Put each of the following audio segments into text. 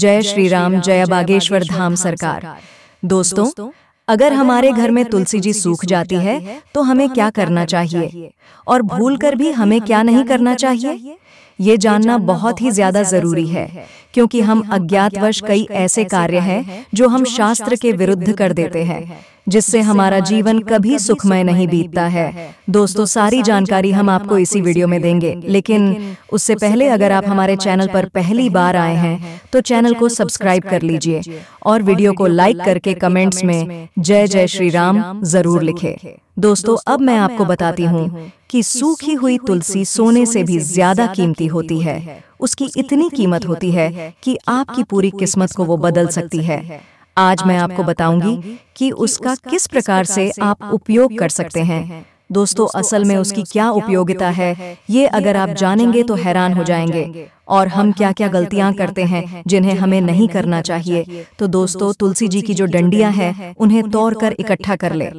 जय श्री राम जय बागेश्वर धाम सरकार दोस्तों अगर हमारे घर में तुलसी जी सूख जाती है तो, तो हमें क्या करना चाहिए और भूल कर भी हमें क्या नहीं करना चाहिए ये जानना बहुत ही ज्यादा जरूरी है क्योंकि हम अज्ञातवश कई ऐसे कार्य हैं जो हम शास्त्र के विरुद्ध कर देते हैं जिससे हमारा जीवन कभी सुखमय नहीं बीतता है दोस्तों सारी जानकारी हम आपको इसी वीडियो में देंगे लेकिन उससे पहले अगर आप हमारे चैनल पर पहली बार आए हैं तो, तो चैनल को सब्सक्राइब कर लीजिए और वीडियो को लाइक करके कमेंट्स में जय जय श्री राम जरूर लिखे दोस्तों अब मैं आपको बताती हूँ कि सूखी हुई तुलसी सोने से भी ज्यादा कीमती होती है उसकी इतनी कीमत होती है कि आपकी पूरी किस्मत को वो बदल सकती है आज मैं आपको बताऊंगी कि उसका किस प्रकार से आप उपयोग कर सकते हैं दोस्तों असल में उसकी क्या उपयोगिता है ये अगर आप जानेंगे तो, तो हैरान हो जाएंगे और हम क्या क्या गलतियां करते हैं जिन्हें हमें नहीं करना चाहिए तो, तो दोस्तों तुलसी जी की जो डंडियां हैं उन्हें तोड़ कर इकट्ठा कर ले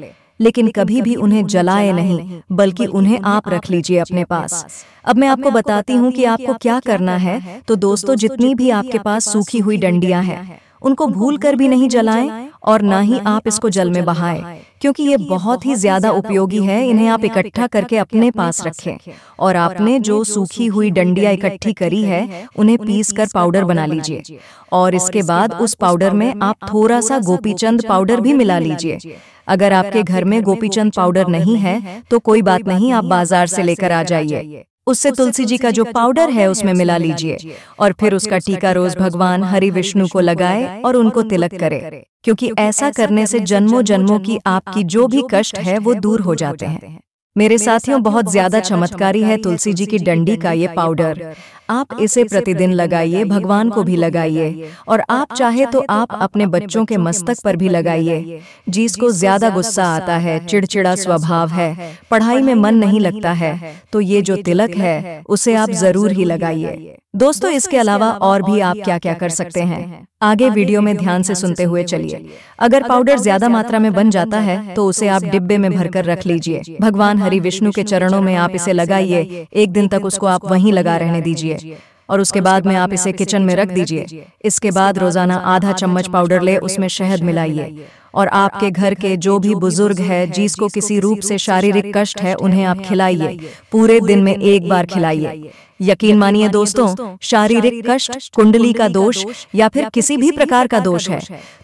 लेकिन कभी भी उन्हें जलाए नहीं बल्कि उन्हें आप रख लीजिए अपने पास अब मैं आपको बताती हूँ कि आपको क्या करना है तो दोस्तों जितनी भी आपके पास सूखी हुई डंडियां हैं उनको भूल कर भी नहीं जलाएं और ना ही आप इसको जल में बहाएं क्योंकि ये बहुत ही ज्यादा उपयोगी है इन्हें आप इकट्ठा करके अपने पास रखें और आपने जो सूखी हुई डंडिया इकट्ठी करी है उन्हें पीस कर पाउडर बना लीजिए और इसके बाद उस पाउडर में आप थोड़ा सा गोपीचंद पाउडर भी मिला लीजिए अगर आपके घर में गोपीचंद पाउडर नहीं है तो, तो कोई बात नहीं आप बाजार से लेकर आ जाइए उससे तुलसी जी का जो पाउडर है उसमें मिला लीजिए और फिर उसका टीका रोज भगवान हरि विष्णु को लगाए और उनको तिलक करे क्योंकि ऐसा करने से जन्मों जन्मों की आपकी जो भी कष्ट है वो दूर हो जाते हैं मेरे साथियों बहुत ज्यादा चमत्कारी है तुलसी जी की डंडी का ये पाउडर आप इसे प्रतिदिन लगाइए भगवान को भी लगाइए और आप चाहे तो, तो आप अपने बच्चों के मस्तक पर भी लगाइए जिसको ज्यादा गुस्सा आता है चिड़चिड़ा स्वभाव है पढ़ाई में मन नहीं लगता है तो ये तो जो तिलक है उसे आप जरूर ही लगाइए दोस्तों इसके अलावा और भी आप क्या क्या कर सकते हैं आगे वीडियो में ध्यान से सुनते हुए चलिए अगर पाउडर ज्यादा मात्रा में बन जाता है तो, तो उसे आप डिब्बे में भरकर रख लीजिए भगवान हरि विष्णु के चरणों में आप इसे लगाइए एक दिन तक उसको आप वहीं लगा रहने दीजिए और उसके बाद में आप इसे किचन में रख दीजिए इसके बाद रोजाना आधा चम्मच पाउडर ले उसमें शहद मिलाइए और आपके घर के जो भी बुजुर्ग है जिसको किसी रूप से शारीरिक कष्ट है उन्हें आप खिलाइए पूरे दिन में एक बार खिलाइए यकीन मानिए दोस्तों शारीरिक कष्ट कुंडली का दोष या फिर किसी भी प्रकार का दोष है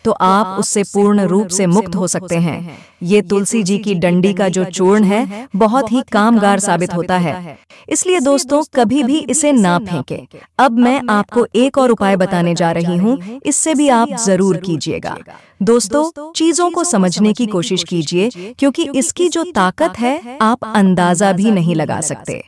तो आप उससे पूर्ण रूप से मुक्त हो सकते हैं ये तुलसी जी की डंडी का जो चूर्ण है बहुत ही कामगार साबित होता है इसलिए दोस्तों कभी भी इसे ना फेंके अब मैं आपको एक और उपाय बताने जा रही हूँ इससे भी आप जरूर कीजिएगा दोस्तों चीजों को समझने की कोशिश कीजिए क्योंकि इसकी जो ताकत है आप अंदाजा भी नहीं लगा सकते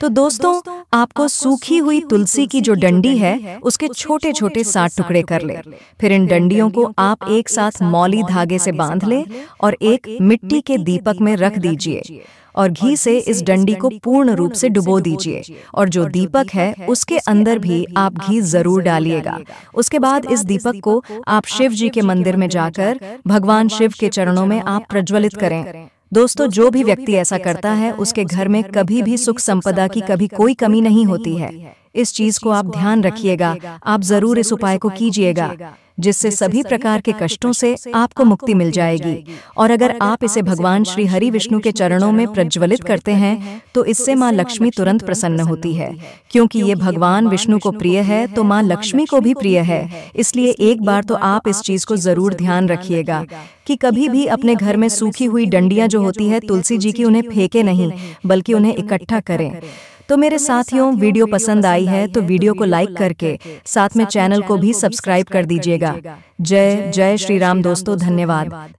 तो दोस्तों आपको सूखी हुई तुलसी की जो डंडी है उसके छोटे छोटे सात टुकड़े कर ले फिर इन डंडियों को आप एक साथ मौली धागे से बांध ले और एक मिट्टी के दीपक में रख दीजिए और घी से इस डंडी को पूर्ण रूप से डुबो दीजिए और जो दीपक है उसके अंदर भी आप घी जरूर डालिएगा उसके बाद इस दीपक को आप शिव जी के मंदिर में जाकर भगवान शिव के चरणों में आप प्रज्वलित करें दोस्तों जो भी व्यक्ति ऐसा करता है उसके घर में कभी भी सुख संपदा की कभी कोई कमी नहीं होती है इस चीज को आप ध्यान रखिएगा आप जरूर इस उपाय को कीजिएगा जिससे सभी प्रकार के कष्टों से आपको मुक्ति मिल जाएगी और अगर आप इसे भगवान श्री हरि विष्णु के चरणों में प्रज्वलित करते हैं तो, तो इससे माँ लक्ष्मी तुरंत प्रसन्न होती है क्योंकि ये भगवान विष्णु को प्रिय है तो, तो माँ लक्ष्मी को भी प्रिय है इसलिए एक तो बार तो आप इस चीज को जरूर ध्यान रखिएगा कि कभी भी अपने घर में सूखी हुई डंडियां जो होती है तुलसी जी की उन्हें फेंके नहीं बल्कि उन्हें इकट्ठा करें तो मेरे साथियों वीडियो पसंद आई है तो वीडियो को लाइक करके साथ में चैनल को भी सब्सक्राइब कर दीजिएगा जय जय श्री राम दोस्तों धन्यवाद